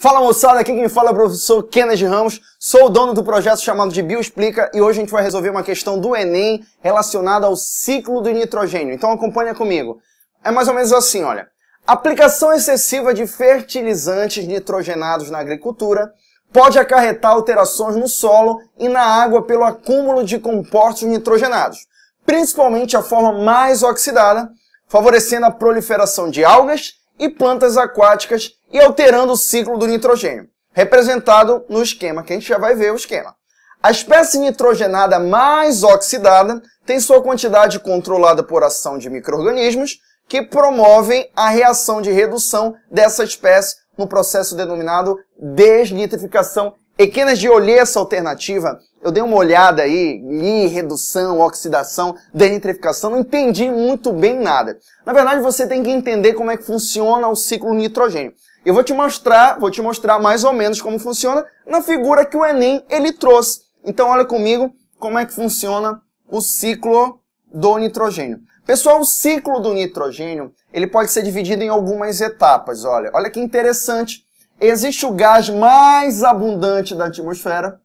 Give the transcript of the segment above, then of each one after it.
Fala moçada, aqui quem fala é o professor Kennedy Ramos, sou o dono do projeto chamado de Bioexplica e hoje a gente vai resolver uma questão do Enem relacionada ao ciclo do nitrogênio, então acompanha comigo. É mais ou menos assim, olha. Aplicação excessiva de fertilizantes nitrogenados na agricultura pode acarretar alterações no solo e na água pelo acúmulo de compostos nitrogenados, principalmente a forma mais oxidada, favorecendo a proliferação de algas e plantas aquáticas e alterando o ciclo do nitrogênio, representado no esquema que a gente já vai ver o esquema. A espécie nitrogenada mais oxidada tem sua quantidade controlada por ação de microrganismos que promovem a reação de redução dessa espécie no processo denominado desnitrificação Equinas de olheça alternativa, eu dei uma olhada aí, li redução, oxidação, denitrificação, não entendi muito bem nada. Na verdade, você tem que entender como é que funciona o ciclo nitrogênio. Eu vou te mostrar, vou te mostrar mais ou menos como funciona na figura que o Enem ele trouxe. Então olha comigo como é que funciona o ciclo do nitrogênio. Pessoal, o ciclo do nitrogênio, ele pode ser dividido em algumas etapas, olha. Olha que interessante. Existe o gás mais abundante da atmosfera.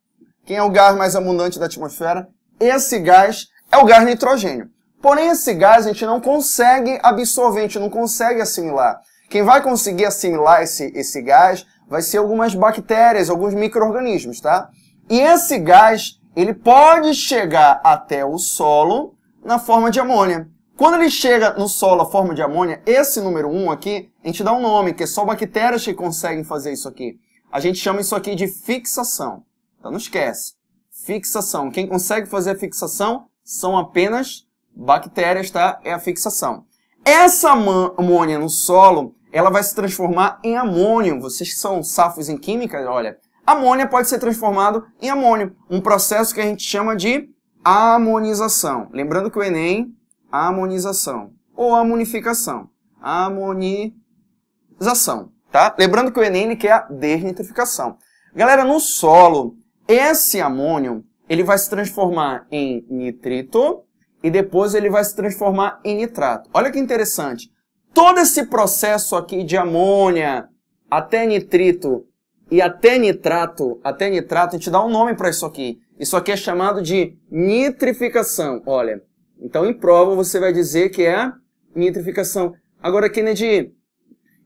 Quem é o gás mais abundante da atmosfera? Esse gás é o gás nitrogênio. Porém, esse gás a gente não consegue absorver, a gente não consegue assimilar. Quem vai conseguir assimilar esse, esse gás vai ser algumas bactérias, alguns micro-organismos, tá? E esse gás, ele pode chegar até o solo na forma de amônia. Quando ele chega no solo a forma de amônia, esse número 1 aqui, a gente dá um nome, que é só bactérias que conseguem fazer isso aqui. A gente chama isso aqui de fixação. Então não esquece. Fixação. Quem consegue fazer a fixação são apenas bactérias, tá? É a fixação. Essa amônia no solo, ela vai se transformar em amônio. Vocês que são safos em química, olha, amônia pode ser transformado em amônio. Um processo que a gente chama de amonização. Lembrando que o Enem amonização ou amonificação. Amonização, tá? Lembrando que o Enem quer a desnitrificação. Galera, no solo, esse amônio, ele vai se transformar em nitrito e depois ele vai se transformar em nitrato. Olha que interessante. Todo esse processo aqui de amônia até nitrito e até nitrato, até nitrato, a gente dá um nome para isso aqui. Isso aqui é chamado de nitrificação. Olha, então, em prova, você vai dizer que é a nitrificação. Agora, Kennedy,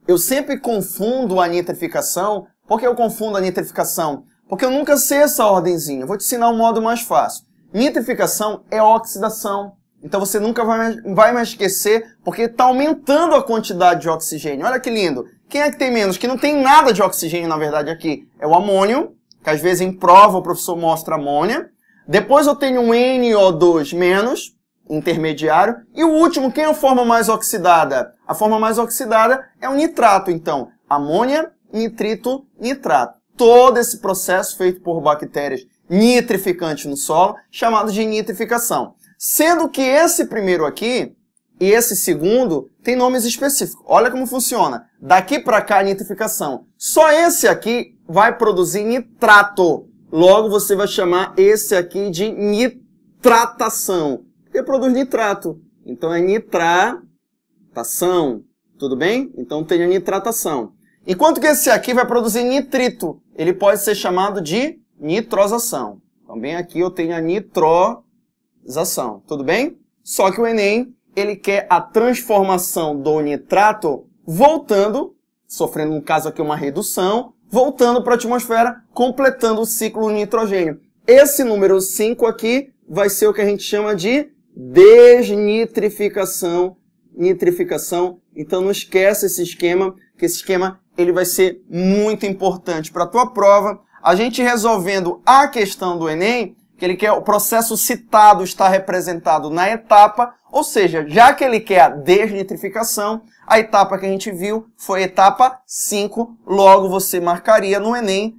eu sempre confundo a nitrificação. Por que eu confundo a nitrificação? Porque eu nunca sei essa ordenzinha. Vou te ensinar um modo mais fácil. Nitrificação é oxidação. Então você nunca vai, vai mais esquecer, porque está aumentando a quantidade de oxigênio. Olha que lindo. Quem é que tem menos? Que não tem nada de oxigênio, na verdade, aqui. É o amônio, que às vezes em prova o professor mostra amônia. Depois eu tenho um NO2 menos, intermediário. E o último, quem é a forma mais oxidada? A forma mais oxidada é o nitrato, então. Amônia, nitrito, nitrato. Todo esse processo feito por bactérias nitrificantes no solo, chamado de nitrificação. Sendo que esse primeiro aqui e esse segundo tem nomes específicos. Olha como funciona. Daqui para cá, nitrificação. Só esse aqui vai produzir nitrato. Logo, você vai chamar esse aqui de nitratação porque produz nitrato. Então é nitratação, tudo bem? Então tem a nitratação. Enquanto que esse aqui vai produzir nitrito, ele pode ser chamado de nitrosação. Também então, aqui eu tenho a nitrosação, tudo bem? Só que o Enem, ele quer a transformação do nitrato voltando, sofrendo no caso aqui uma redução, voltando para a atmosfera, completando o ciclo nitrogênio. Esse número 5 aqui vai ser o que a gente chama de desnitrificação, nitrificação. Então não esquece esse esquema, que esse esquema ele vai ser muito importante para a tua prova. A gente resolvendo a questão do Enem, que ele quer o processo citado está representado na etapa, ou seja, já que ele quer a desnitrificação, a etapa que a gente viu foi a etapa 5, logo você marcaria no Enem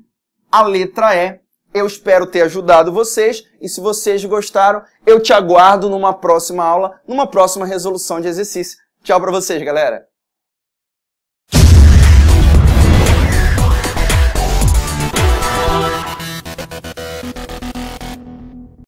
a letra E eu espero ter ajudado vocês e se vocês gostaram, eu te aguardo numa próxima aula, numa próxima resolução de exercício. Tchau para vocês, galera!